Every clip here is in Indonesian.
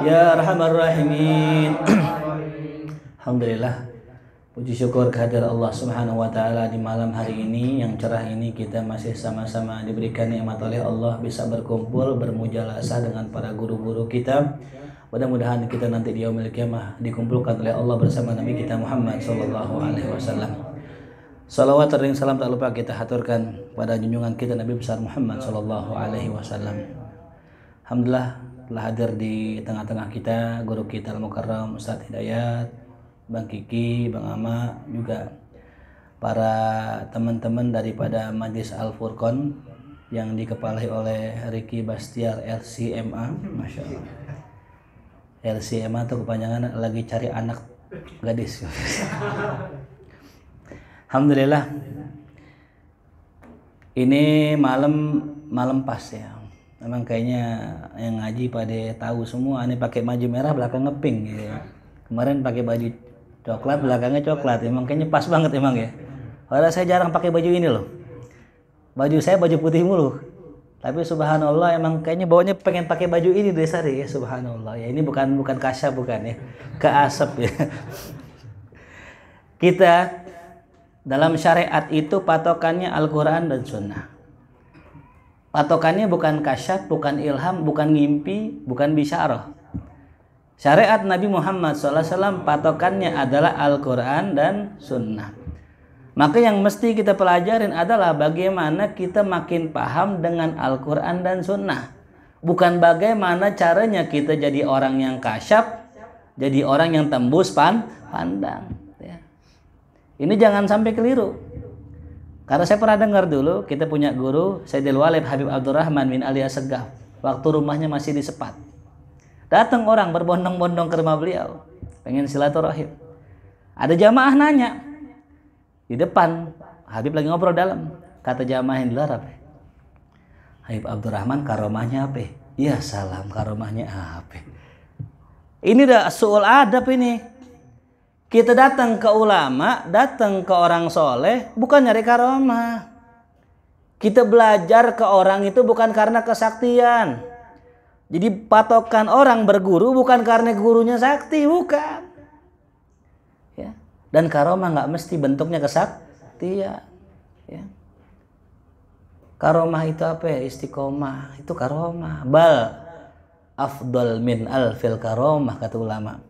Ya Rahman Rahimin Alhamdulillah Puji syukur kehadir Allah Subhanahu wa Ta'ala di malam hari ini yang cerah ini kita masih sama-sama diberikan nikmat oleh Allah bisa berkumpul bermujalasah dengan para guru-guru kita mudah-mudahan kita nanti di yaumil kiamah dikumpulkan oleh Allah bersama Nabi kita Muhammad Sallallahu Alaihi Wasallam Salawat dan salam tak lupa kita haturkan pada junjungan kita Nabi besar Muhammad Sallallahu Alaihi Wasallam Alhamdulillah telah hadir di tengah-tengah kita guru kita Al Mukarram Ustadz Hidayat Bang Kiki Bang Ama juga para teman-teman daripada Majlis Al furqan yang dikepalai oleh Ricky Bastiar LCMA Masya Allah LCMA itu kepanjangan lagi cari anak gadis Alhamdulillah ini malam malam pas ya emang kayaknya yang ngaji pada tahu semua ini pakai baju merah belakang ngeping. gitu kemarin pakai baju coklat belakangnya coklat emang kayaknya pas banget emang ya padahal saya jarang pakai baju ini loh baju saya baju putih mulu tapi subhanallah emang kayaknya bawanya pengen pakai baju ini dari sari ya subhanallah ya ini bukan bukan kasya bukan ya ke asap ya kita dalam syariat itu patokannya Al-Quran dan Sunnah patokannya bukan kasyaf, bukan ilham, bukan ngimpi, bukan bisyarah. Syariat Nabi Muhammad SAW patokannya adalah Al-Quran dan Sunnah. Maka yang mesti kita pelajarin adalah bagaimana kita makin paham dengan Al-Quran dan Sunnah. Bukan bagaimana caranya kita jadi orang yang kasyaf, jadi orang yang tembus pan, pandang. Ya. Ini jangan sampai keliru. Karena saya pernah dengar dulu, kita punya guru, Sayyidil Walid Habib Abdurrahman bin Ali Asegaf. Waktu rumahnya masih di Sepat. Datang orang berbondong-bondong ke rumah beliau. Pengen silaturahim. Ada jamaah nanya. Di depan, Habib lagi ngobrol dalam. Kata jamaah yang dilarang. Habib Abdurrahman karomahnya apa? Ya salam karomahnya apa? Ini udah soal adab ini kita datang ke ulama, datang ke orang soleh, bukan nyari karomah. Kita belajar ke orang itu bukan karena kesaktian. Jadi patokan orang berguru bukan karena gurunya sakti, bukan. Ya. Dan karomah nggak mesti bentuknya kesaktian. Ya. Karomah itu apa ya? Istiqomah. Itu karomah. Bal afdol min al karomah kata ulama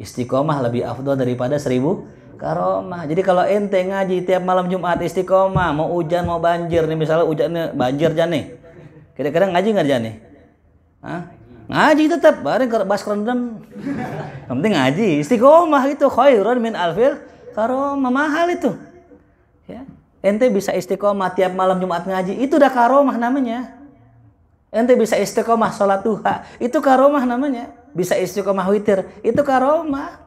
istiqomah lebih afdol daripada seribu karomah. Jadi kalau ente ngaji tiap malam Jumat istiqomah, mau hujan mau banjir nih misalnya hujannya banjir jani. nih. Kira-kira ngaji nggak jan nih? Hah? Ngaji tetap, bareng ke bas kerendam. Yang penting ngaji, istiqomah itu khairun min alfil karomah mahal itu. Ya. Ente bisa istiqomah tiap malam Jumat ngaji, itu udah karomah namanya. Ente bisa istiqomah sholat duha. Itu karomah namanya. Bisa istiqomah witir. Itu karomah.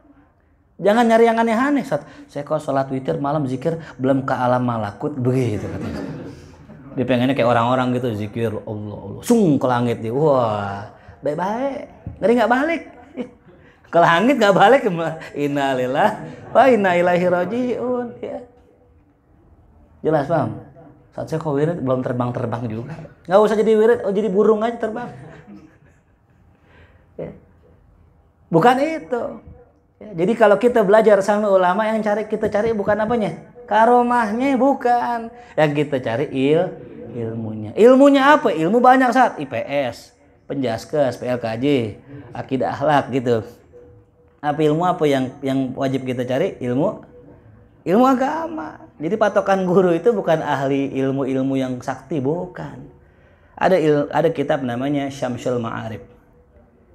Jangan nyari yang aneh-aneh. Saya kok sholat witir malam zikir belum ke alam malakut. Begitu katanya. Dia pengennya kayak orang-orang gitu zikir Allah Allah. Sung ke langit dia. Wah baik-baik. Ngeri nggak balik. Ke langit nggak balik. inalillah wa inna ilahi roji'un. Ya. Jelas bang saat saya kok wirid belum terbang-terbang juga nggak usah jadi wirid oh jadi burung aja terbang ya. bukan itu ya, jadi kalau kita belajar sama ulama yang cari kita cari bukan apanya karomahnya bukan yang kita cari il ilmunya ilmunya apa ilmu banyak saat IPS penjaskes PLKJ akidah akhlak gitu apa ilmu apa yang yang wajib kita cari ilmu ilmu agama. Jadi patokan guru itu bukan ahli ilmu-ilmu yang sakti, bukan. Ada il, ada kitab namanya Syamsul Ma'arif.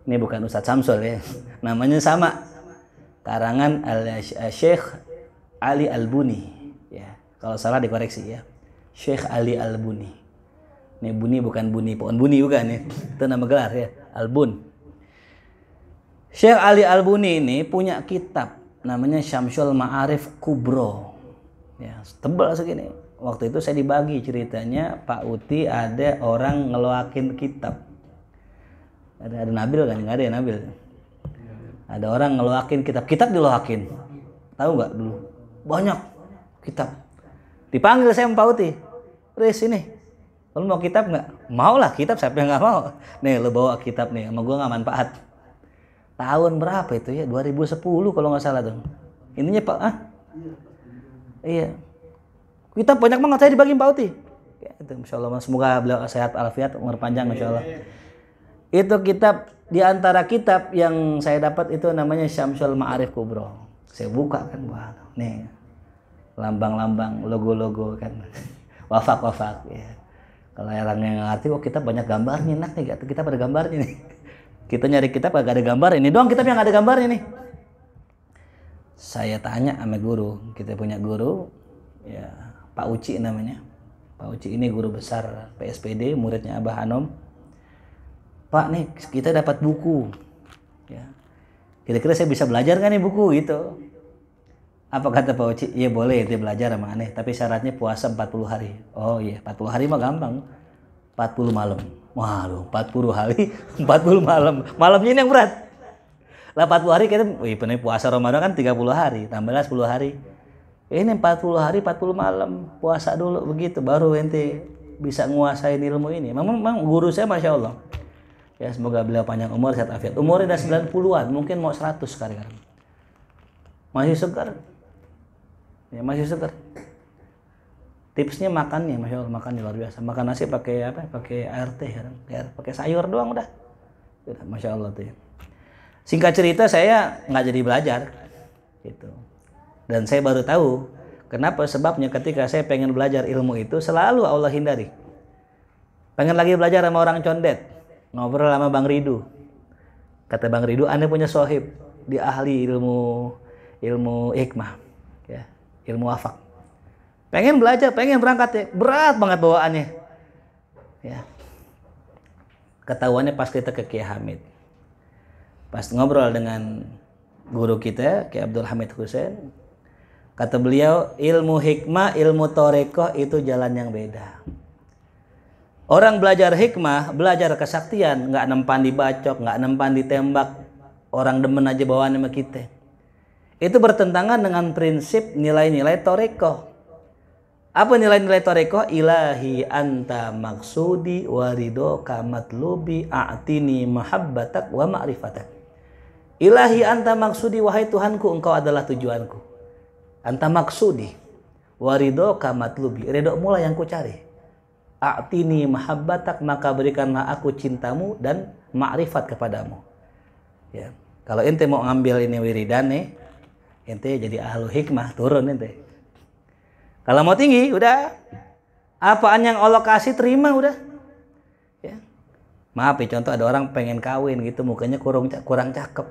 Ini bukan Ustadz Samsul ya. Namanya sama. Karangan al eh, Syekh Ali Al-Buni ya. Kalau salah dikoreksi ya. Syekh Ali Al-Buni. Ini Buni bukan Buni, pohon Buni bukan ya. Itu nama gelar ya, Al-Bun. Syekh Ali Al-Buni ini punya kitab namanya Syamsul Ma'arif Kubro ya tebal segini waktu itu saya dibagi ceritanya Pak Uti ada orang ngeloakin kitab ada, ada Nabil kan nggak ada ya Nabil ada orang ngeloakin kitab kitab diloakin tahu nggak dulu banyak kitab dipanggil saya Pak Uti Riz ini lu mau kitab nggak mau lah kitab siapa yang nggak mau nih lo bawa kitab nih sama gue nggak manfaat tahun berapa itu ya 2010 kalau nggak salah dong ininya pak ah iya kita banyak banget saya dibagi Pak Uti ya, itu masya Allah semoga beliau sehat alfiat umur panjang masya Allah itu kitab di antara kitab yang saya dapat itu namanya Syamsul Ma'arif Kubro saya buka kan wah nih lambang-lambang logo-logo kan wafak-wafak ya kalau orang yang ngerti oh kita banyak gambarnya enak nih kita pada gambarnya nih kita nyari kitab agak ada gambar ini doang kitab yang ada gambar ini Saya tanya sama guru, kita punya guru ya Pak Uci namanya. Pak Uci ini guru besar PSPD, muridnya Abah Hanom. Pak nih kita dapat buku. Ya. Kira-kira saya bisa belajar kan nih buku itu? Apa kata Pak Uci? Iya boleh dia belajar sama aneh, tapi syaratnya puasa 40 hari. Oh iya, 40 hari mah gampang. 40 malam. Waduh, 40 hari, 40 malam. Malamnya ini yang berat. Lah 40 hari kita, wih benar puasa Ramadan kan 30 hari, tambahlah 10 hari. Ini 40 hari, 40 malam puasa dulu begitu, baru ente bisa nguasain ilmu ini. Memang, memang guru saya masya Allah. Ya semoga beliau panjang umur, sehat afiat. Umurnya udah 90-an, mungkin mau 100 sekarang. Masih segar. Ya masih segar tipsnya makannya masya Allah makan luar biasa makan nasi pakai apa pakai air teh ya, pakai sayur doang udah masya Allah tuh ya. singkat cerita saya nggak jadi belajar gitu dan saya baru tahu kenapa sebabnya ketika saya pengen belajar ilmu itu selalu Allah hindari pengen lagi belajar sama orang condet ngobrol sama Bang Ridu kata Bang Ridu anda punya sohib di ahli ilmu ilmu hikmah ya ilmu afak Pengen belajar, pengen berangkat ya. Berat banget bawaannya. Ya. Ketahuannya pas kita ke Kiai Hamid. Pas ngobrol dengan guru kita, Kiai Abdul Hamid Hussein, kata beliau, ilmu hikmah, ilmu torekoh itu jalan yang beda. Orang belajar hikmah, belajar kesaktian, nggak nempan dibacok, nggak nempan ditembak, orang demen aja bawaannya sama kita. Itu bertentangan dengan prinsip nilai-nilai torekoh apa nilai-nilai toreko? Ilahi anta maksudi warido kamat lubi a'tini mahabbatak wa ma'rifatak. Ilahi anta maksudi wahai Tuhanku engkau adalah tujuanku. Anta maksudi warido kamat lubi. Redok mula yang ku cari. A'tini mahabbatak maka berikanlah aku cintamu dan ma'rifat kepadamu. Ya. Kalau ente mau ngambil ini wiridane, nih, ente jadi ahlu hikmah turun ente. Kalau mau tinggi, udah. Apaan yang Allah kasih terima udah. Ya. Maaf ya, contoh ada orang pengen kawin gitu, mukanya kurang kurang cakep.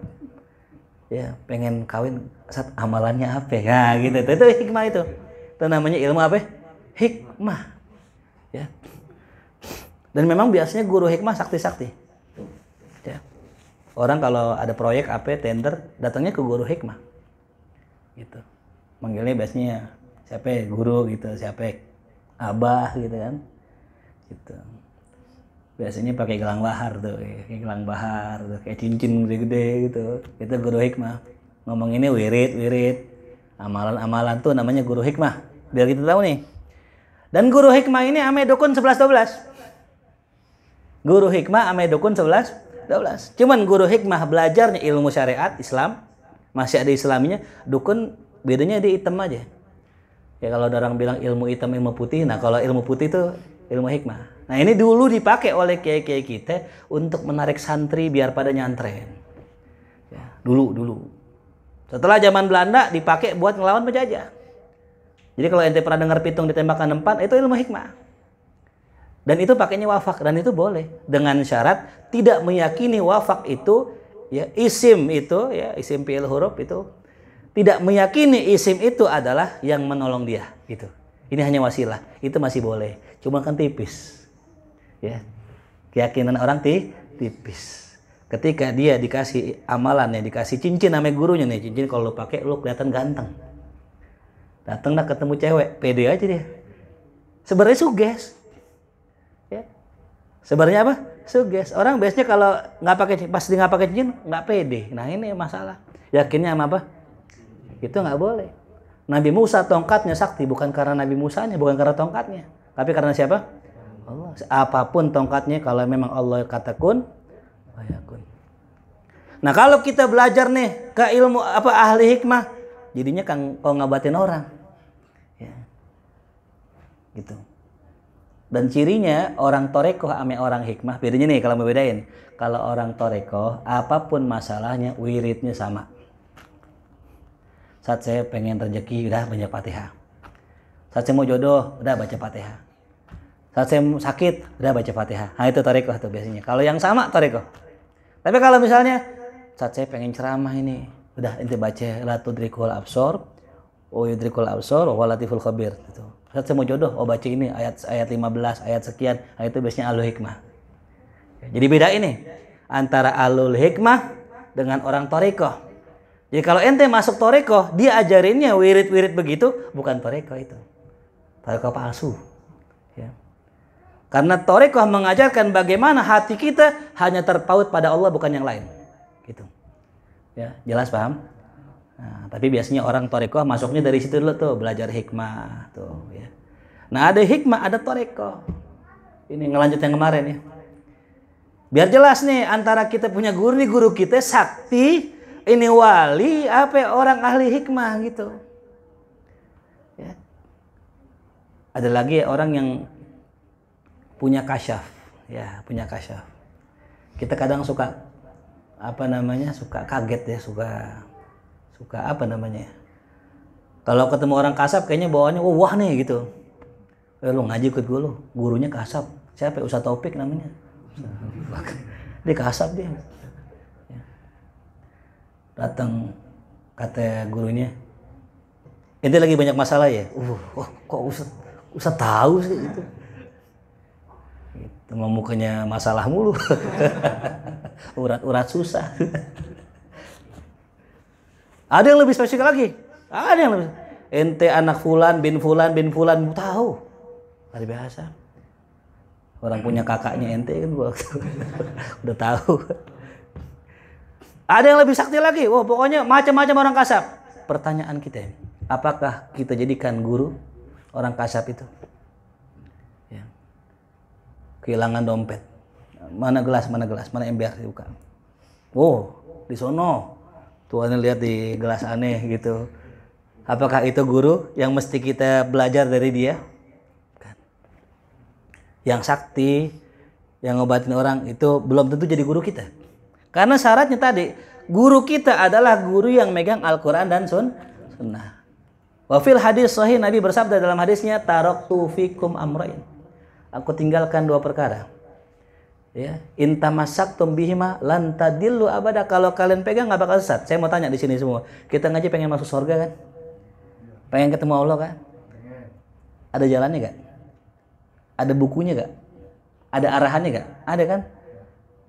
Ya, pengen kawin saat amalannya apa ya gitu. Itu, itu hikmah itu. Itu namanya ilmu apa? Hikmah. Ya. Dan memang biasanya guru hikmah sakti-sakti. Ya. Orang kalau ada proyek apa tender datangnya ke guru hikmah. Gitu. Manggilnya biasanya siapa ya? guru gitu siapa ya? abah gitu kan gitu biasanya pakai gelang bahar tuh kayak gelang bahar tuh kayak cincin gede-gede gitu itu guru hikmah ngomong ini wirid wirid amalan-amalan tuh namanya guru hikmah biar kita tahu nih dan guru hikmah ini ame dukun 11 12 guru hikmah ame dukun 11 12 cuman guru hikmah belajarnya ilmu syariat Islam masih ada Islaminya dukun bedanya di item aja ya kalau orang bilang ilmu hitam ilmu putih nah kalau ilmu putih itu ilmu hikmah nah ini dulu dipakai oleh kiai-kiai kita untuk menarik santri biar pada nyantren ya, dulu dulu setelah zaman Belanda dipakai buat ngelawan penjajah jadi kalau ente pernah dengar pitung ditembakkan empat itu ilmu hikmah dan itu pakainya wafak dan itu boleh dengan syarat tidak meyakini wafak itu ya isim itu ya isim pil huruf itu tidak meyakini isim itu adalah yang menolong dia gitu. Ini hanya wasilah, itu masih boleh. Cuma kan tipis. Ya. Keyakinan orang ti tipis. Ketika dia dikasih amalan ya, dikasih cincin namanya gurunya nih, cincin kalau lu pakai lu kelihatan ganteng. Datanglah ketemu cewek, pede aja dia. Sebenarnya suges. Ya. Sebenarnya apa? Suges. Orang biasanya kalau nggak pakai pas dia nggak pakai cincin nggak pede. Nah ini masalah. Yakinnya sama apa? Itu nggak boleh. Nabi Musa tongkatnya sakti bukan karena Nabi Musanya, bukan karena tongkatnya. Tapi karena siapa? Allah. Apapun tongkatnya kalau memang Allah katakan kun, oh ya kun. Nah kalau kita belajar nih ke ilmu apa ahli hikmah, jadinya kan kau ngabatin orang. Ya. Gitu. Dan cirinya orang torekoh ame orang hikmah bedanya nih kalau mau bedain. Kalau orang torekoh apapun masalahnya wiridnya sama saat saya pengen rezeki udah baca fatihah saat saya mau jodoh udah baca fatihah saat saya sakit udah baca fatihah nah itu tarikoh tuh biasanya kalau yang sama tarikoh tapi kalau misalnya saat saya pengen ceramah ini udah inti baca drikul absor oh yudrikul absor wa latiful khabir gitu. saat saya mau jodoh oh baca ini ayat ayat 15 ayat sekian nah, itu biasanya alul hikmah jadi beda ini antara alul hikmah dengan orang tarikoh jadi ya, kalau ente masuk toreko, dia ajarinnya wirid-wirid begitu, bukan toreko itu. Toreko palsu. Ya. Karena toreko mengajarkan bagaimana hati kita hanya terpaut pada Allah bukan yang lain. Gitu. Ya, jelas paham? Nah, tapi biasanya orang toreko masuknya dari situ dulu tuh, belajar hikmah tuh ya. Nah, ada hikmah, ada toreko. Ini ngelanjut yang kemarin ya. Biar jelas nih antara kita punya guru nih guru kita sakti ini wali apa orang ahli hikmah gitu ya. ada lagi ya orang yang punya kasyaf ya punya kasyaf kita kadang suka apa namanya suka kaget ya suka suka apa namanya kalau ketemu orang kasap kayaknya bawaannya oh, wah nih gitu eh, lu ngaji ikut gue lu gurunya kasap siapa ya? topik namanya dia kasap dia datang kata gurunya ente lagi banyak masalah ya uh oh, kok usah usah tahu sih itu itu mukanya masalah mulu urat-urat susah ada yang lebih spesifik lagi ada yang lebih ente anak fulan bin fulan bin fulan tahu luar biasa orang punya kakaknya ente kan gua udah tahu ada yang lebih sakti lagi. Wah, pokoknya macam-macam orang kasab. Pertanyaan kita, apakah kita jadikan guru orang kasab itu? Ya. Kehilangan dompet. Mana gelas, mana gelas, mana ember dibuka. oh di sono. Tuannya lihat di gelas aneh gitu. Apakah itu guru yang mesti kita belajar dari dia? Kan. Yang sakti, yang ngobatin orang itu belum tentu jadi guru kita. Karena syaratnya tadi, guru kita adalah guru yang megang Al-Quran dan sun sunnah. Wafil hadis sahih Nabi bersabda dalam hadisnya, Tarok tufikum amrain. Aku tinggalkan dua perkara. Ya, intamasak tumbihima lantadilu abada. Kalau kalian pegang nggak bakal sesat. Saya mau tanya di sini semua. Kita ngaji pengen masuk surga kan? Pengen ketemu Allah kan? Ada jalannya gak? Ada bukunya gak? Ada arahannya gak? Ada kan?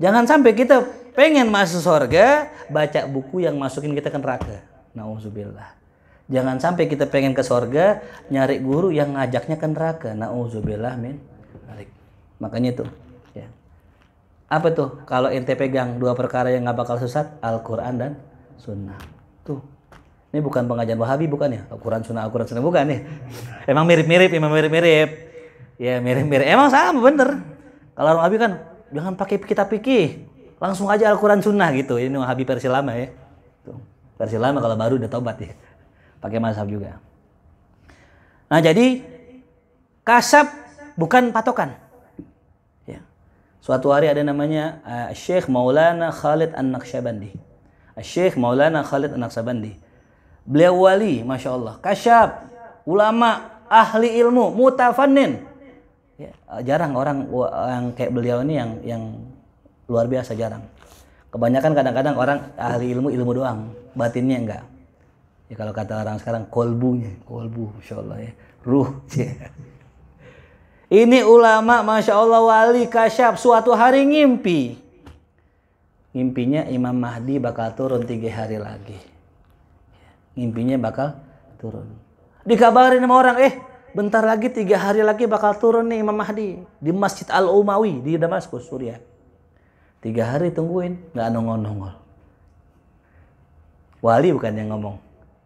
Jangan sampai kita pengen masuk surga, baca buku yang masukin kita ke neraka. Nauzubillah. Jangan sampai kita pengen ke surga, nyari guru yang ngajaknya ke neraka. Nauzubillah min. Makanya itu. Ya. Apa tuh? Kalau ente pegang dua perkara yang nggak bakal sesat, Al-Quran dan Sunnah. Tuh. Ini bukan pengajian Wahabi bukan ya? Al-Quran Sunnah, Al-Quran Sunnah bukan ya? Emang mirip-mirip, emang mirip-mirip. Ya mirip-mirip. Emang sama bener. Kalau Wahabi kan jangan pakai kita pikir langsung aja Al-Quran Sunnah gitu ini Habib versi lama ya versi lama kalau baru udah tobat ya pakai mazhab juga nah jadi kasab bukan patokan ya. suatu hari ada namanya uh, eh, Syekh Maulana Khalid an Naksabandi, Syekh Maulana Khalid an Naksabandi beliau wali Masya Allah kasab, ulama ahli ilmu mutafannin ya, jarang orang yang kayak beliau ini yang yang luar biasa jarang kebanyakan kadang-kadang orang ahli ilmu ilmu doang batinnya enggak ya kalau kata orang sekarang kolbunya kolbu masya Allah ya ruh ya. ini ulama masya Allah wali kasyab suatu hari ngimpi ngimpinya Imam Mahdi bakal turun tiga hari lagi ngimpinya bakal turun dikabarin sama orang eh Bentar lagi tiga hari lagi bakal turun nih Imam Mahdi di Masjid Al Umawi di Damaskus, Suriah. Tiga hari tungguin, nggak nongol-nongol. Wali bukan yang ngomong,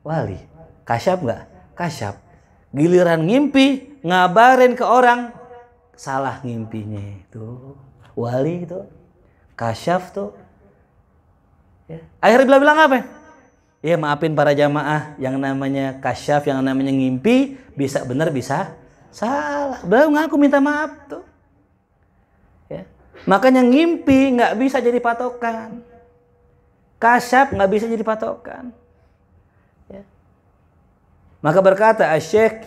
wali. Kasyap nggak? Kasyap. Giliran ngimpi, ngabarin ke orang, salah ngimpinya itu. Wali itu, kasyaf tuh. Ya. Akhirnya bilang-bilang apa? ya maafin para jamaah yang namanya kasyaf yang namanya ngimpi bisa benar bisa salah beliau ngaku minta maaf tuh ya. makanya ngimpi nggak bisa jadi patokan kasyaf nggak bisa jadi patokan ya. maka berkata asyik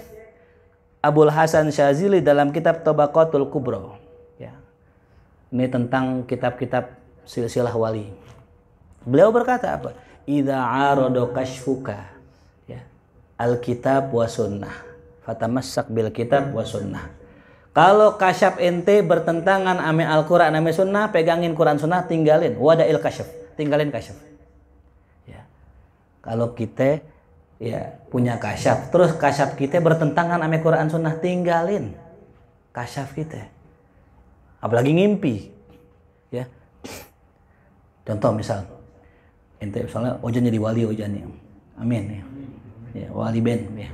Abul Hasan Syazili dalam kitab tobaqotul Kubro. Ya. Ini tentang kitab-kitab silsilah wali. Beliau berkata apa? idza arodo kashfuka ya alkitab wa sunnah fatamassak bil kitab wa sunnah kalau kasyaf ente bertentangan ame Al-Quran ame sunnah pegangin Quran sunnah tinggalin wadail kasyaf tinggalin kasyaf ya kalau kita ya punya kasyaf terus kasyaf kita bertentangan ame Quran sunnah tinggalin kasyaf kita apalagi ngimpi ya contoh misalnya ente soalnya ojan jadi wali ojan ya amin ya, ya wali ben ya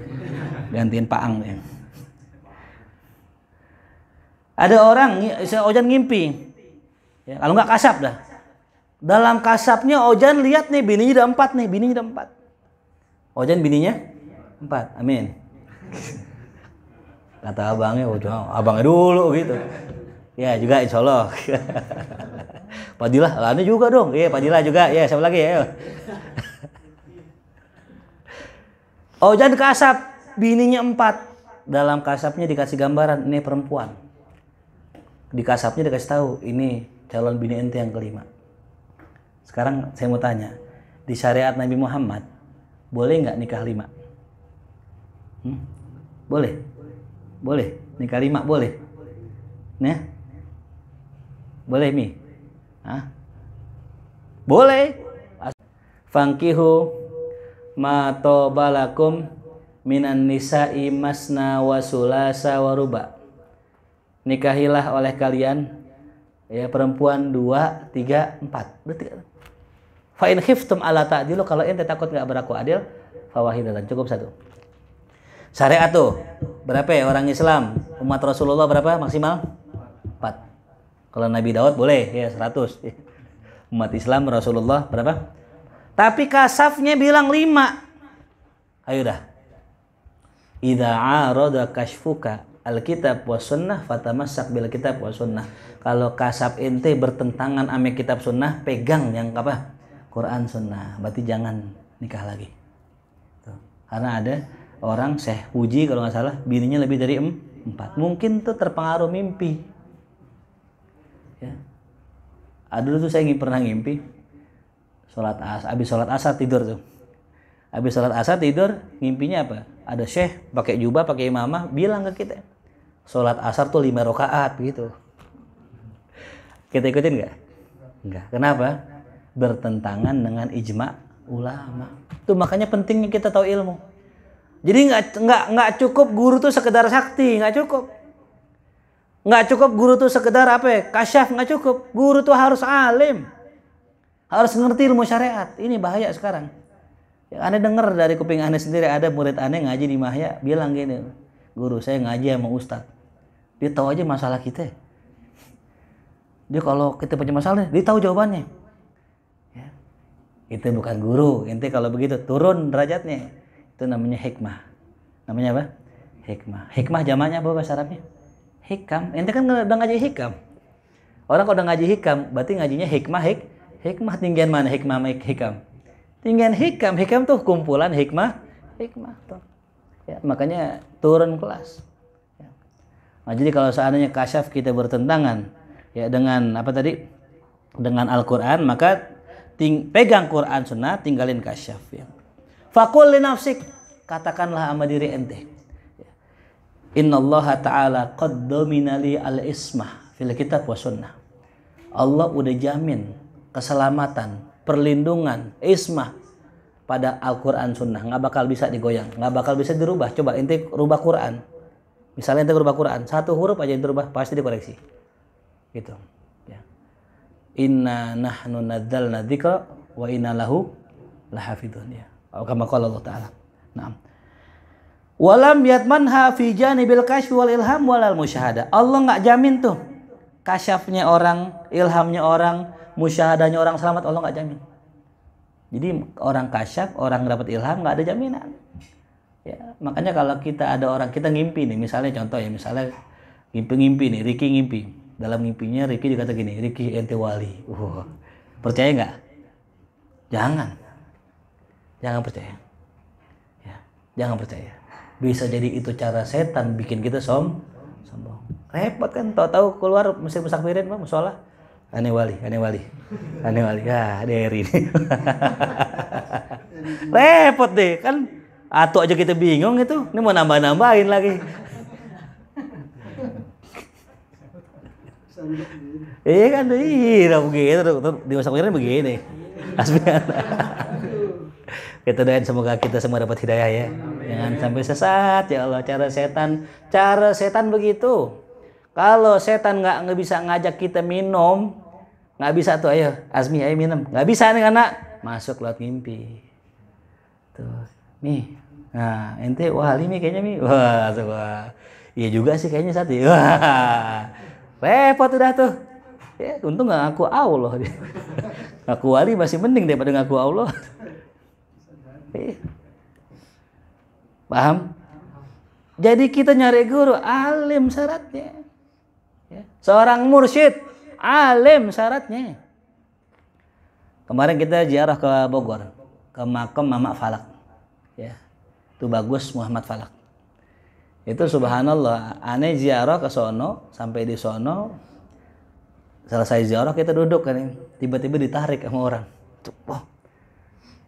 gantiin Ang ya ada orang saya ojan ngimpi ya, kalau nggak kasap dah dalam kasapnya ojan lihat nih bininya udah empat nih bininya udah empat ojan bininya empat amin kata abangnya abangnya dulu gitu ya juga insya Allah Padilah, Lana juga dong. Iya, yeah, Padilah juga. Iya, yeah, siapa lagi ya? Oh, jangan kasap, bininya empat. Dalam kasapnya dikasih gambaran, ini perempuan. Di kasapnya dikasih tahu, ini calon bini ente yang kelima. Sekarang saya mau tanya, di syariat Nabi Muhammad, boleh nggak nikah lima? Hmm? Boleh? Boleh? Nikah lima boleh? Nih, Boleh Mi? Hah? Boleh. Fankihu ma tobalakum minan nisa'i masna wa sulasa wa ruba. Nikahilah oleh kalian ya perempuan dua tiga empat berarti fa in khiftum ala ta'dilu kalau ente takut nggak berlaku adil fawahidatan cukup satu syariat tuh berapa ya orang Islam umat Rasulullah berapa maksimal empat kalau Nabi Daud boleh ya 100. Umat Islam Rasulullah berapa? Tapi kasafnya bilang 5. Ayo dah. Idza arada kasfuka Alkitab wa sunnah fatamassak bil kitab wa sunnah. Kalau Kasaf ente bertentangan ame kitab sunnah, pegang yang apa? Quran sunnah. Berarti jangan nikah lagi. Tuh. Karena ada orang Syekh uji kalau nggak salah bininya lebih dari 4. Mungkin tuh terpengaruh mimpi ya ah, dulu tuh saya pernah ngimpi sholat as abis sholat asar tidur tuh abis sholat asar tidur ngimpinya apa ada syekh pakai jubah pakai imamah bilang ke kita sholat asar tuh lima rakaat gitu kita ikutin nggak nggak kenapa bertentangan dengan ijma ulama Itu makanya pentingnya kita tahu ilmu jadi nggak nggak nggak cukup guru tuh sekedar sakti nggak cukup Nggak cukup guru tuh sekedar apa ya? Kasyaf nggak cukup. Guru tuh harus alim. Harus ngerti ilmu syariat. Ini bahaya sekarang. Yang aneh dengar dari kuping aneh sendiri ada murid aneh ngaji di Mahya bilang gini, guru saya ngaji sama ustad Dia tahu aja masalah kita. Dia kalau kita punya masalah, dia tahu jawabannya. Ya. Itu bukan guru. Inti kalau begitu turun derajatnya. Itu namanya hikmah. Namanya apa? Hikmah. Hikmah jamannya apa bahasa Arabnya? hikam ente kan udah ngaji hikam orang kalau udah ngaji hikam berarti ngajinya hikmah hik hikmah tinggian mana hikmah hikam tinggian hikam hikam tuh kumpulan hikmah hikmah tuh ya, makanya turun kelas ya. nah, jadi kalau seandainya kasyaf kita bertentangan ya dengan apa tadi dengan Al-Quran maka ting pegang Quran Sunnah tinggalin kasyaf ya fakul katakanlah sama diri ente Innallaha ta'ala qad dominali al-ismah fil kitab wa sunnah. Allah udah jamin keselamatan, perlindungan, ismah pada Al-Quran sunnah. Nggak bakal bisa digoyang, nggak bakal bisa dirubah. Coba inti rubah Quran. Misalnya inti rubah Quran, satu huruf aja yang dirubah, pasti dikoreksi. Gitu. Ya. Inna nahnu nadzalna dzikra wa inna lahu lahafidun ya. Allah Ta'ala. Nah. Walam yatmanha fi janibil kasyf wal ilham walal musyahada. Allah nggak jamin tuh kasyafnya orang, ilhamnya orang, musyahadanya orang selamat Allah nggak jamin. Jadi orang kasyaf, orang dapat ilham nggak ada jaminan. Ya, makanya kalau kita ada orang kita ngimpi nih, misalnya contoh ya, misalnya ngimpi-ngimpi nih, Riki ngimpi. Dalam ngimpinya Riki dikata gini, Riki ente wali. Uh, Percaya nggak? Jangan. Jangan percaya. Ya, jangan percaya bisa jadi itu cara setan bikin kita som sombong repot kan tahu-tahu keluar mesti musafirin, mau mah musola aneh wali aneh wali aneh wali ya dari ini repot deh kan atau aja kita bingung itu ini mau nambah-nambahin lagi iya kan iya begitu di musak begini asbiana kita gitu, doain semoga kita semua dapat hidayah ya Amin. jangan sampai sesat ya Allah cara setan cara setan begitu kalau setan nggak nggak bisa ngajak kita minum nggak bisa tuh ayo Azmi ayo minum nggak bisa nih anak masuk lewat mimpi tuh nih nah ente wah ini kayaknya mi wah coba iya juga sih kayaknya satu ya. wah repot udah tuh ya untung nggak ngaku Allah ngaku wali masih mending daripada ngaku Allah Paham? Jadi kita nyari guru alim syaratnya. Ya, seorang mursyid alim syaratnya. Kemarin kita ziarah ke Bogor, ke makam Mama Falak. Ya. Itu bagus Muhammad Falak. Itu subhanallah, aneh ziarah ke sono, sampai di sono selesai ziarah kita duduk kan tiba-tiba ditarik sama orang. Tuh, oh,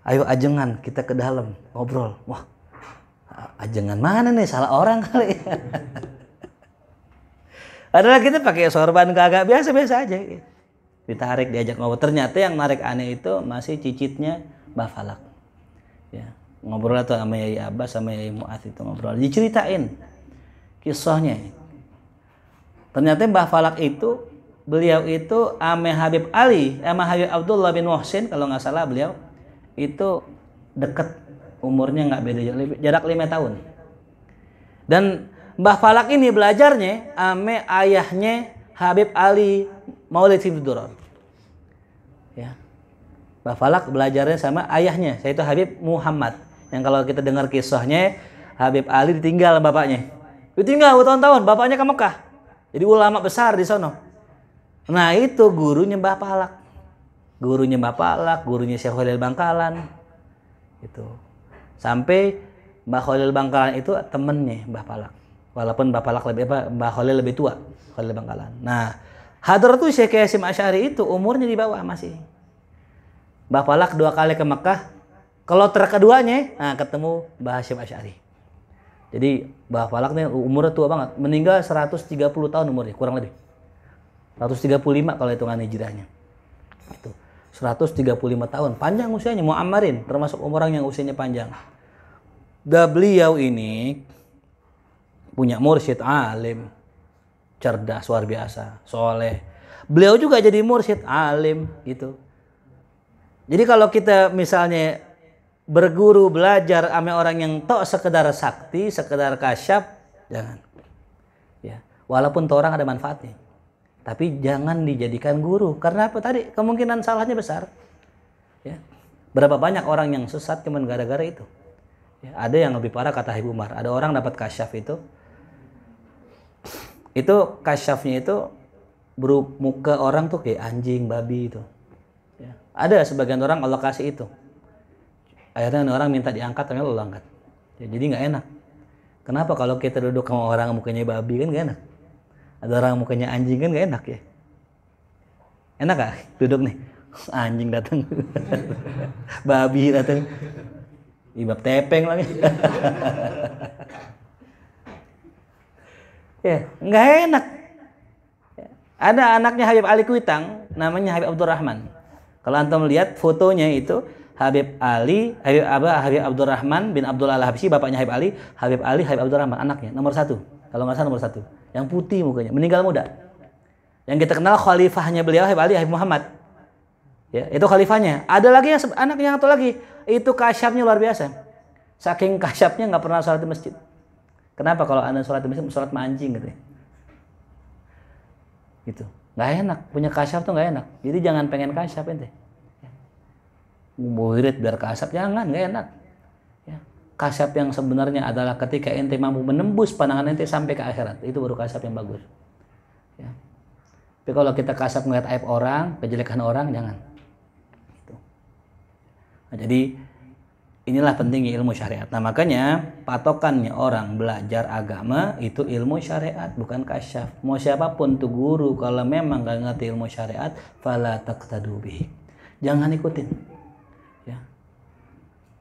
ayo ajengan kita ke dalam ngobrol wah ajengan mana nih salah orang kali adalah kita pakai sorban kagak biasa-biasa aja ditarik diajak ngobrol ternyata yang narik aneh itu masih cicitnya Mbah Falak ya ngobrol tuh sama Yai Abbas sama Yai Muat itu ngobrol diceritain kisahnya ternyata Mbah Falak itu beliau itu Ame Habib Ali Ame Habib Abdullah bin Muhsin kalau nggak salah beliau itu deket umurnya nggak beda jarak lima tahun dan Mbah Falak ini belajarnya ame ayahnya Habib Ali Maulid Sibduror ya Mbah Falak belajarnya sama ayahnya yaitu Habib Muhammad yang kalau kita dengar kisahnya Habib Ali ditinggal bapaknya ditinggal tahun tahun bapaknya ke Mekah jadi ulama besar di sana nah itu gurunya Mbah Falak gurunya Bapak Palak, gurunya Syekh Khalil Bangkalan. Gitu. Sampai Mbah Khalil Bangkalan itu temennya Mbah Palak. Walaupun Mbah Palak lebih apa Mbah Khalil lebih tua, Khalil Bangkalan. Nah, Hadratul Syekh Yasim Asy'ari itu umurnya di bawah masih. Mbah Palak dua kali ke Mekah. Kalau terkeduanya, nah ketemu Mbah Hasyim Asy'ari. Jadi Mbah Palak nih umurnya tua banget, meninggal 130 tahun umurnya, kurang lebih. 135 kalau hitungan hijrahnya. Gitu. 135 tahun. Panjang usianya mau amarin termasuk orang yang usianya panjang. Dan beliau ini punya mursyid alim, cerdas luar biasa, soleh. Beliau juga jadi mursyid alim gitu. Jadi kalau kita misalnya berguru belajar sama orang yang tok sekedar sakti, sekedar kasyap, jangan. Ya, walaupun orang ada manfaatnya. Tapi jangan dijadikan guru karena apa tadi kemungkinan salahnya besar. Ya. Berapa banyak orang yang sesat cuma gara-gara itu. Ya, ada yang lebih parah kata Ibu Mar Ada orang dapat kasyaf itu. Itu kasyafnya itu berup muka orang tuh kayak anjing, babi itu. Ya. Ada sebagian orang Allah kasih itu. Akhirnya ada orang minta diangkat, ternyata Allah angkat. Ya, jadi nggak enak. Kenapa kalau kita duduk sama orang mukanya babi kan gak enak? ada orang mukanya anjing kan gak enak ya enak gak duduk nih anjing datang babi datang ibab tepeng lagi ya nggak enak ada anaknya Habib Ali Kuitang namanya Habib Abdurrahman kalau anda melihat fotonya itu Habib Ali Habib Abah Habib Abdurrahman bin Abdul Al Habsyi bapaknya Habib Ali Habib Ali Habib Abdurrahman anaknya nomor satu kalau nggak salah nomor satu yang putih mukanya, meninggal muda. Yang kita kenal khalifahnya beliau Ali Habib Muhammad. Ya, itu khalifahnya. Ada lagi yang anaknya atau lagi, itu kasyapnya luar biasa. Saking kasyapnya nggak pernah sholat di masjid. Kenapa kalau anda sholat di masjid sholat mancing gitu? Ya? Gitu, nggak enak. Punya kasyap tuh nggak enak. Jadi jangan pengen kasyap ente. Muirit biar kasyap jangan, nggak enak kasyaf yang sebenarnya adalah ketika ente mampu menembus pandangan ente sampai ke akhirat itu baru kasyaf yang bagus ya. tapi kalau kita kasyaf melihat aib orang kejelekan orang jangan gitu. nah, jadi inilah pentingnya ilmu syariat nah makanya patokannya orang belajar agama itu ilmu syariat bukan kasyaf mau siapapun tuh guru kalau memang gak ngerti ilmu syariat fala taqtadu jangan ikutin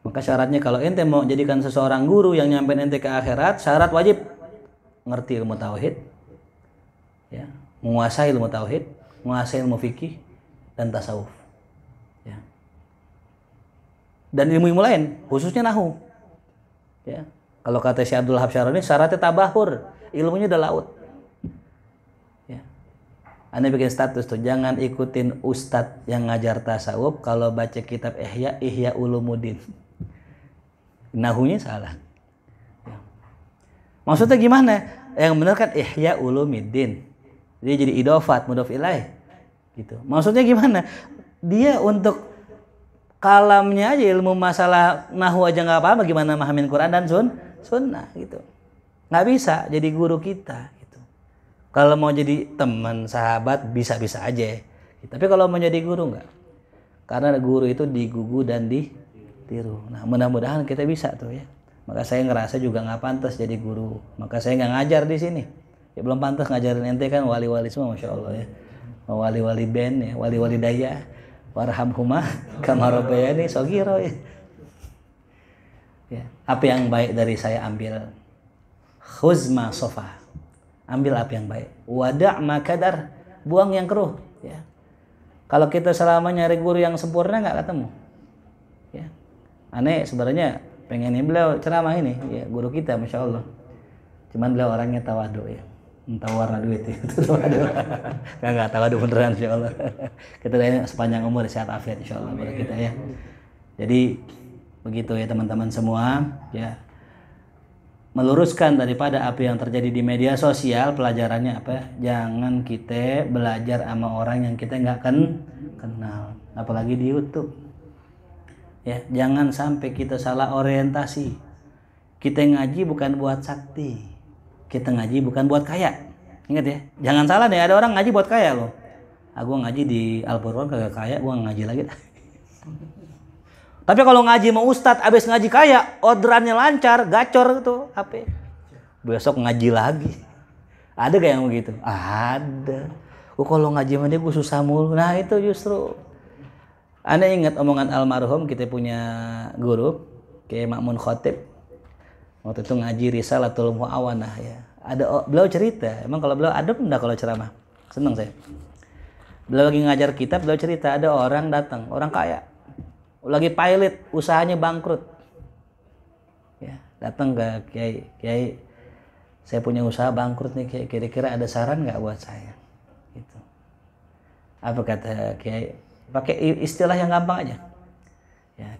maka syaratnya kalau ente mau jadikan seseorang guru yang nyampe ente ke akhirat, syarat wajib ngerti ilmu tauhid, ya, menguasai ilmu tauhid, menguasai ilmu fikih dan tasawuf. Ya. Dan ilmu-ilmu lain, khususnya nahu. Ya. Kalau kata si Abdul Habsyar ini syaratnya tabahur, ilmunya udah laut. Ya. Anda bikin status tuh, jangan ikutin ustadz yang ngajar tasawuf kalau baca kitab Ihya, Ihya Ulumuddin nahunya salah. Maksudnya gimana? Yang benar kan ihya ulumiddin. Dia jadi idofat, mudof ilai. Gitu. Maksudnya gimana? Dia untuk kalamnya aja ilmu masalah nahu aja nggak apa-apa gimana mahamin Quran dan sun sunnah gitu nggak bisa jadi guru kita gitu kalau mau jadi teman sahabat bisa bisa aja tapi kalau mau jadi guru nggak karena guru itu digugu dan di tiru. Nah mudah-mudahan kita bisa tuh ya. Maka saya ngerasa juga nggak pantas jadi guru. Maka saya nggak ngajar di sini. Ya belum pantas ngajarin ente kan wali-wali semua masya Allah ya. Wali-wali band ya, wali-wali daya. warham Warhamhumah kamarobayani sogiro ya. ya. Apa yang baik dari saya ambil. Khuzma sofa. Ambil apa yang baik. Wada' makadar. Buang yang keruh. Ya. Kalau kita selama nyari guru yang sempurna nggak ketemu aneh sebenarnya pengen pengennya beliau ceramah ini ya guru kita masya Allah cuman beliau orangnya tawadu ya entah warna duit ya. itu tawadu nggak nggak tawadu beneran insya Allah kita lain sepanjang umur sehat afiat insya Allah buat kita ya jadi begitu ya teman-teman semua ya meluruskan daripada apa yang terjadi di media sosial pelajarannya apa ya. jangan kita belajar sama orang yang kita nggak kenal apalagi di YouTube ya jangan sampai kita salah orientasi kita ngaji bukan buat sakti kita ngaji bukan buat kaya ingat ya jangan salah deh ada orang ngaji buat kaya loh ah ngaji di Alborwan kagak kaya gua ngaji lagi tapi kalau ngaji mau ustadz abis ngaji kaya orderannya lancar gacor tuh HP besok ngaji lagi ada gak yang begitu ada gue oh, kalau ngaji mandi gue susah mulu nah itu justru anda ingat omongan almarhum kita punya guru kayak Makmun Khotib waktu itu ngaji Risalatul Muawanah ya. Ada beliau cerita, emang kalau beliau adem enggak kalau ceramah? seneng saya. Beliau lagi ngajar kitab, beliau cerita ada orang datang, orang kaya. Lagi pilot, usahanya bangkrut. Ya, datang ke Kiai, Kiai saya punya usaha bangkrut nih kira-kira ada saran nggak buat saya? Gitu. Apa kata Kiai? pakai istilah yang gampang aja ya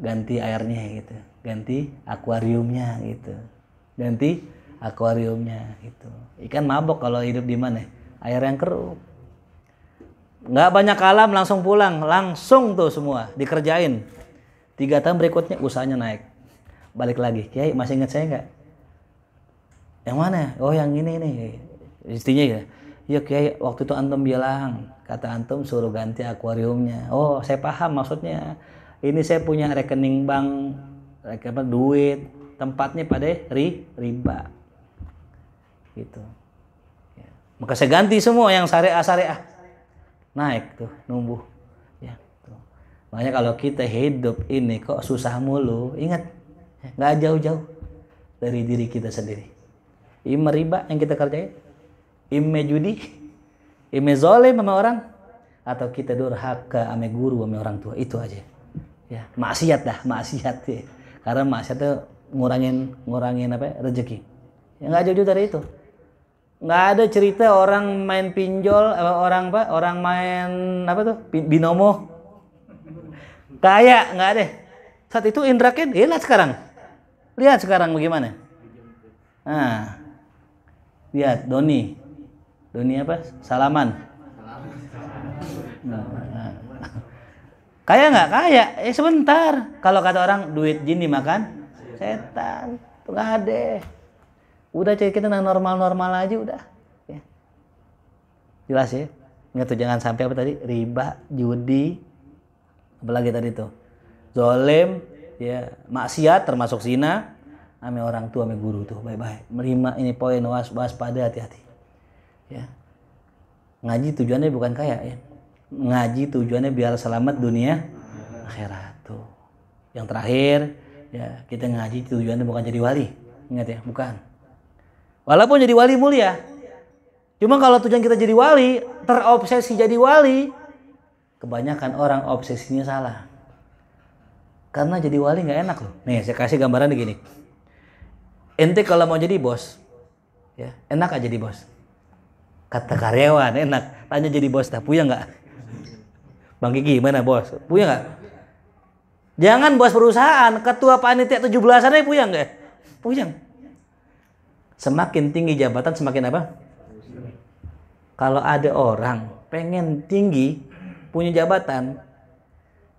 ganti airnya gitu ganti akuariumnya gitu ganti akuariumnya gitu ikan mabok kalau hidup di mana air yang keruh nggak banyak alam langsung pulang langsung tuh semua dikerjain tiga tahun berikutnya usahanya naik balik lagi kiai masih ingat saya nggak yang mana oh yang ini nih istinya ya ya kiai waktu itu antum bilang kata antum suruh ganti akuariumnya oh saya paham maksudnya ini saya punya rekening bank rekening duit tempatnya pada ri, riba gitu ya. maka saya ganti semua yang syariah syariah naik tuh numbuh ya tuh. makanya kalau kita hidup ini kok susah mulu ingat nggak jauh-jauh dari diri kita sendiri ini riba yang kita kerjain Ime judi, ime zolim sama orang, atau kita durhaka ame guru ame orang tua itu aja. Ya, maksiat dah, maksiat ya. Karena maksiat itu ngurangin ngurangin apa? ya, rezeki. Ya nggak jauh dari itu. Nggak ada cerita orang main pinjol, eh, orang apa? Orang main apa tuh? Binomo. Kaya nggak ada. Saat itu indraknya eh, lihat sekarang. Lihat sekarang bagaimana. Nah, lihat Doni dunia apa salaman nah, kaya nggak kaya eh sebentar kalau kata orang duit jin dimakan setan tuh nggak ada udah cek kita normal normal aja udah ya. jelas ya nggak tuh jangan sampai apa tadi riba judi apalagi tadi tuh zolim ya maksiat termasuk zina ame orang tua ame guru tuh bye bye menerima ini poin was waspada hati-hati ya ngaji tujuannya bukan kaya ya ngaji tujuannya biar selamat dunia akhirat tuh yang terakhir ya kita ngaji tujuannya bukan jadi wali ingat ya bukan walaupun jadi wali mulia cuma kalau tujuan kita jadi wali terobsesi jadi wali kebanyakan orang obsesinya salah karena jadi wali nggak enak loh nih saya kasih gambaran begini ente kalau mau jadi bos ya enak aja jadi bos kata karyawan enak tanya jadi bos tak punya nggak bang Kiki mana bos punya nggak jangan bos perusahaan ketua panitia tujuh belas an punya nggak punya semakin tinggi jabatan semakin apa kalau ada orang pengen tinggi punya jabatan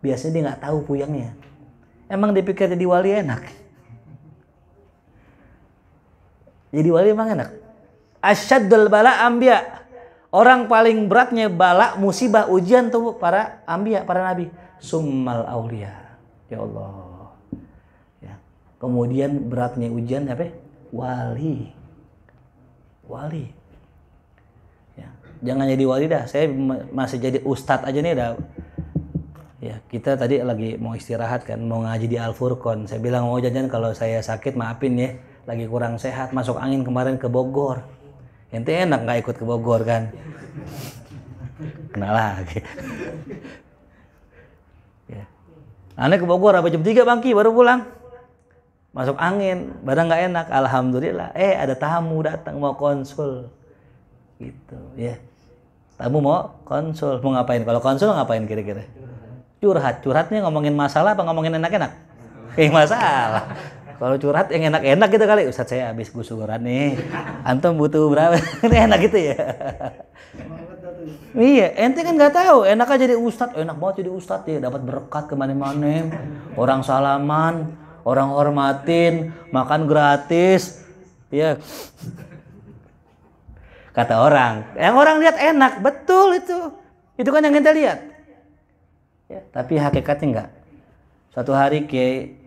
biasanya dia nggak tahu puyangnya emang dipikir jadi wali enak jadi wali emang enak asyaddul bala ambia. Orang paling beratnya bala musibah ujian tuh para ambia, para nabi. Summal aulia. Ya Allah. Ya. Kemudian beratnya ujian apa? Wali. Wali. Ya. Jangan jadi wali dah. Saya masih jadi ustadz aja nih dah. Ya, kita tadi lagi mau istirahat kan, mau ngaji di Al Furqon. Saya bilang mau oh, jajan kalau saya sakit maafin ya, lagi kurang sehat, masuk angin kemarin ke Bogor ente enak nggak ikut ke Bogor kan kenal lagi ya. aneh ke Bogor apa jam 3 bangki baru pulang masuk angin badan nggak enak alhamdulillah eh ada tamu datang mau konsul gitu ya tamu mau konsul mau ngapain kalau konsul ngapain kira-kira curhat curhatnya ngomongin masalah apa ngomongin enak-enak eh masalah kalau curhat yang enak-enak gitu kali. Ustadz saya habis gusuran nih. Antum butuh berapa? Ini enak gitu ya. iya, ente kan nggak tahu. Enak aja jadi ustad, enak banget jadi ustad ya. Dapat berkat kemana-mana. Orang salaman, orang hormatin, makan gratis. Ya. Kata orang. Yang orang lihat enak, betul itu. Itu kan yang kita lihat. Ya, tapi hakikatnya enggak. Suatu hari kayak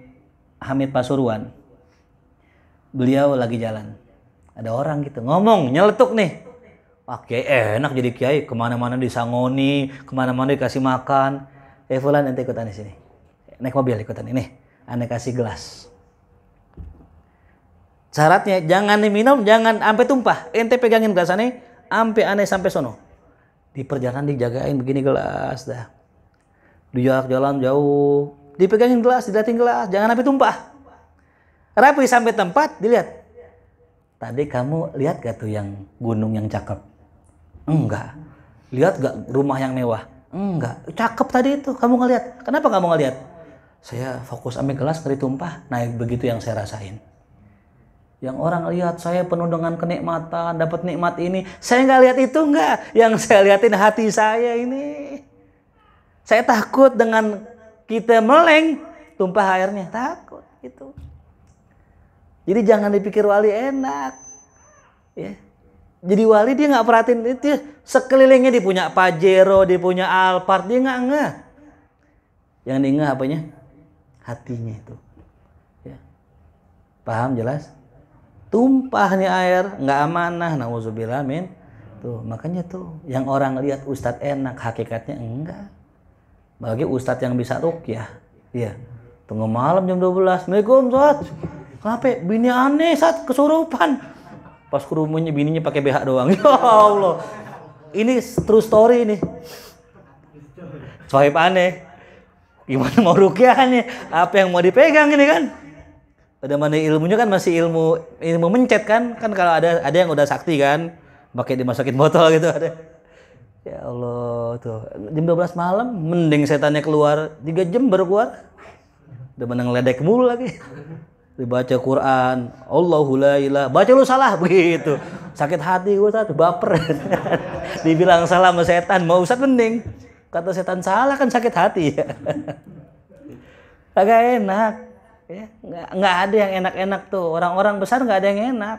Hamid Pasuruan. Beliau lagi jalan. Ada orang gitu ngomong, nyeletuk nih. oke kiai enak jadi kiai, kemana-mana disangoni, kemana-mana dikasih makan. Eh Fulan nanti ikutan di sini. Naik mobil ikutan ini. Anda kasih gelas. Syaratnya jangan diminum, jangan sampai tumpah. Ente pegangin gelas ini, sampai aneh sampai sono. Di perjalanan dijagain begini gelas dah. dijarak jalan jauh, Dipegangin gelas, dilihatin gelas, jangan sampai tumpah. Rapi sampai tempat, dilihat. Tadi kamu lihat gak tuh yang gunung yang cakep? Enggak. Lihat gak rumah yang mewah? Enggak. Cakep tadi itu, kamu ngeliat. Kenapa kamu ngeliat? Saya fokus ambil gelas, ngeri tumpah. naik begitu yang saya rasain yang orang lihat saya penuh dengan kenikmatan, dapat nikmat ini. Saya nggak lihat itu enggak yang saya lihatin hati saya ini. Saya takut dengan kita meleng, tumpah airnya. Takut itu Jadi jangan dipikir wali enak. Ya. Jadi wali dia nggak perhatiin itu sekelilingnya dia punya Pajero, dia punya Alphard, dia nggak ngeh. Yang dia apanya? Hatinya itu. Ya. Paham jelas? Tumpah nih air, nggak amanah. Nauzubillah min. Tuh, makanya tuh yang orang lihat ustadz enak, hakikatnya enggak bagi ustadz yang bisa rukyah iya tengah malam jam 12 Assalamualaikum Ustaz kenapa bini aneh saat kesurupan pas kerumunnya bininya pakai BH doang ya Allah ini true story ini sohib aneh gimana mau rukyah nih? apa yang mau dipegang ini kan udah mana ilmunya kan masih ilmu ilmu mencet kan kan kalau ada ada yang udah sakti kan pakai dimasukin botol gitu ada Ya Allah tuh jam 12 malam mending setannya keluar tiga jam baru keluar. Udah menang ledek mulu lagi. Dibaca Quran, Allahu la ilah Baca lu salah begitu. Sakit hati gue satu baper. Dibilang salah sama setan, mau usah mending. Kata setan salah kan sakit hati ya. Agak enak. Ya, nggak ada yang enak-enak tuh. Orang-orang besar nggak ada yang enak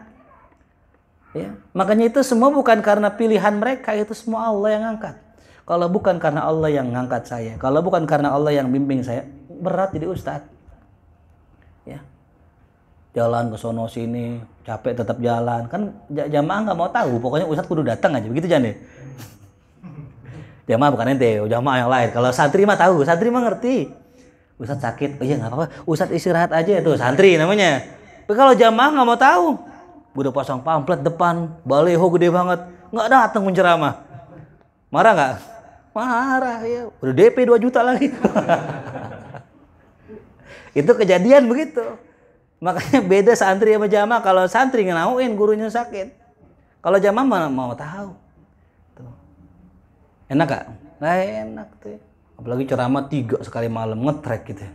Ya. Makanya itu semua bukan karena pilihan mereka, itu semua Allah yang angkat. Kalau bukan karena Allah yang ngangkat saya, kalau bukan karena Allah yang bimbing saya, berat jadi ustadz. Ya. Jalan ke sono sini, capek tetap jalan. Kan jamaah nggak mau tahu, pokoknya ustadz kudu datang aja. Begitu jane. Ya? jamaah bukan ente, jamaah yang lain. Kalau santri mah tahu, santri mah ngerti. Ustadz sakit, oh, iya nggak apa-apa. Ustadz istirahat aja itu santri namanya. Tapi kalau jamaah nggak mau tahu, Gue udah pasang pamflet depan, baleho gede banget, nggak datang menceramah, Marah nggak? Marah ya. Udah DP 2 juta lagi. itu kejadian begitu. Makanya beda santri sama jamaah. Kalau santri ngenauin gurunya sakit. Kalau jamaah mana mau tahu. Tuh. Enak gak? Nah, enak tuh. Apalagi ceramah tiga sekali malam ngetrek gitu. Ya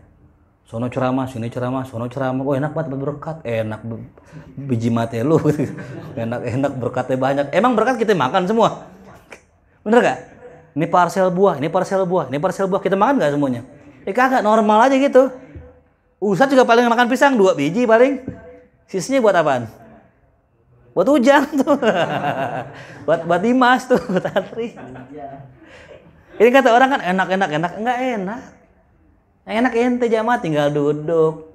sono ceramah sini ceramah sono ceramah oh enak banget berkat enak biji mati lu enak enak berkatnya banyak emang berkat kita makan semua bener gak ini parsel buah ini parsel buah ini parsel buah kita makan gak semuanya eh kagak normal aja gitu Ustad juga paling makan pisang dua biji paling sisnya buat apaan buat hujan tuh buat buat dimas tuh buat antri iya. ini kata orang kan enak enak enak enggak enak enak ente jamaah tinggal duduk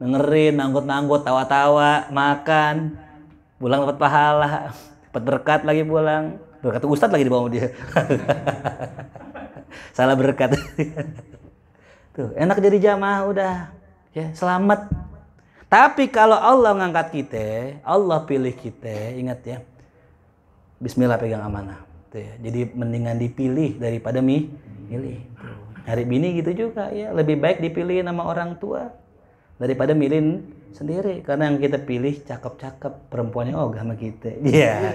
dengerin nanggut-nanggut tawa-tawa makan pulang dapat pahala dapat berkat lagi pulang berkat ustadz lagi di bawah dia salah berkat tuh enak jadi jamaah udah ya selamat tapi kalau Allah ngangkat kita Allah pilih kita ingat ya Bismillah pegang amanah tuh ya. jadi mendingan dipilih daripada mi milih nyari bini gitu juga ya, lebih baik dipilih nama orang tua daripada milih sendiri karena yang kita pilih cakep-cakep perempuannya oh gak sama kita iya yeah.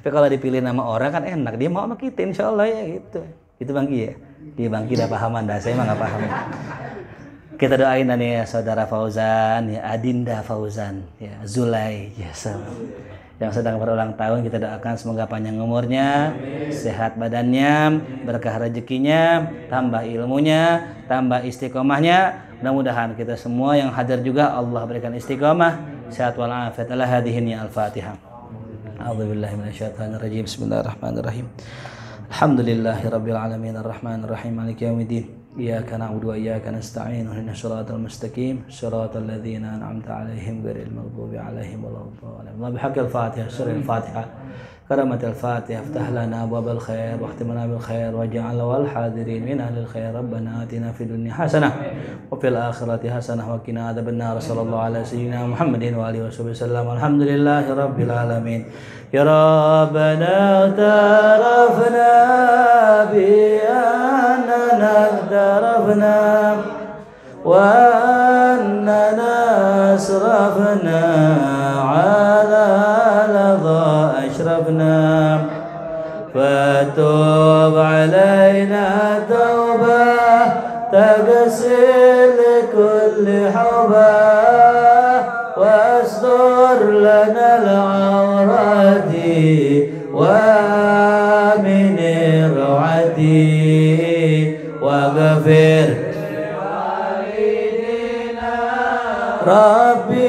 tapi kalau dipilih nama orang kan enak dia mau sama kita insya Allah ya gitu itu bang ya dia bang tidak paham anda saya emang gak paham kita doain nih ya saudara Fauzan ya Adinda Fauzan ya Zulai ya yes, yang sedang berulang tahun kita doakan semoga panjang umurnya, Amin. sehat badannya, berkah rezekinya, tambah ilmunya, tambah istiqomahnya. Mudah-mudahan kita semua yang hadir juga Allah berikan istiqomah, sehat walafiat. Ala hadhihi al-Fatihah. A'udzubillahi minasyaitonirrajim. Bismillahirrahmanirrahim. Alhamdulillahi rabbil alamin arrahmanirrahim maliki yaumiddin. إياك نعبد وإياك نستعين اهدنا الصراط المستقيم صراط الذين أنعمت عليهم غير المغضوب عليهم ولا الضالين الله بحق الفاتحة سورة الفاتحة كرمة الفاتحة افتح لنا أبواب الخير واختمنا بالخير واجعلنا الحاضرين من أهل الخير ربنا آتنا في الدنيا حسنة وفي الآخرة حسنة وقنا عذاب النار صلى الله على سيدنا محمد وآله وصحبه وسلم الحمد لله رب العالمين يا ربنا اعترفنا بأننا اعترفنا وأننا أسرفنا على لظى أشرفنا فتوب علينا توبة تغسل كل حبه Rabbi.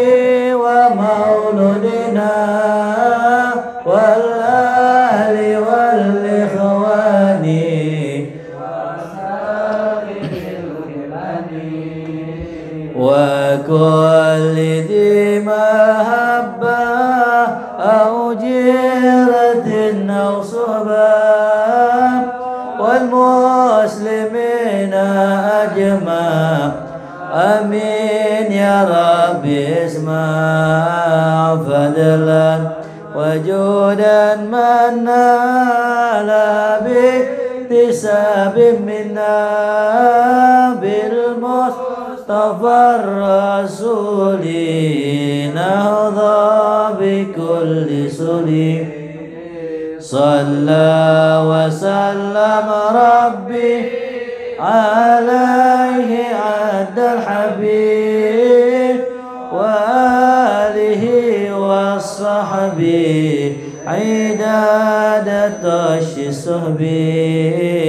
وجودا من نال باكتساب منا بالمصطفى الرسول نهضى بكل سليم صلى وسلم ربي على صحبي طش صحبي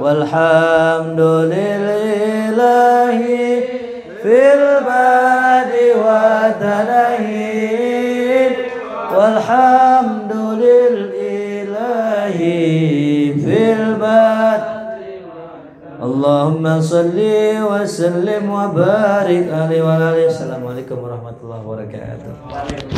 والحمد لله في البعد وتنهي والحمد لله في البعد اللهم صل وسلم وبارك عليه وعلى اله السلام عليكم ورحمه الله وبركاته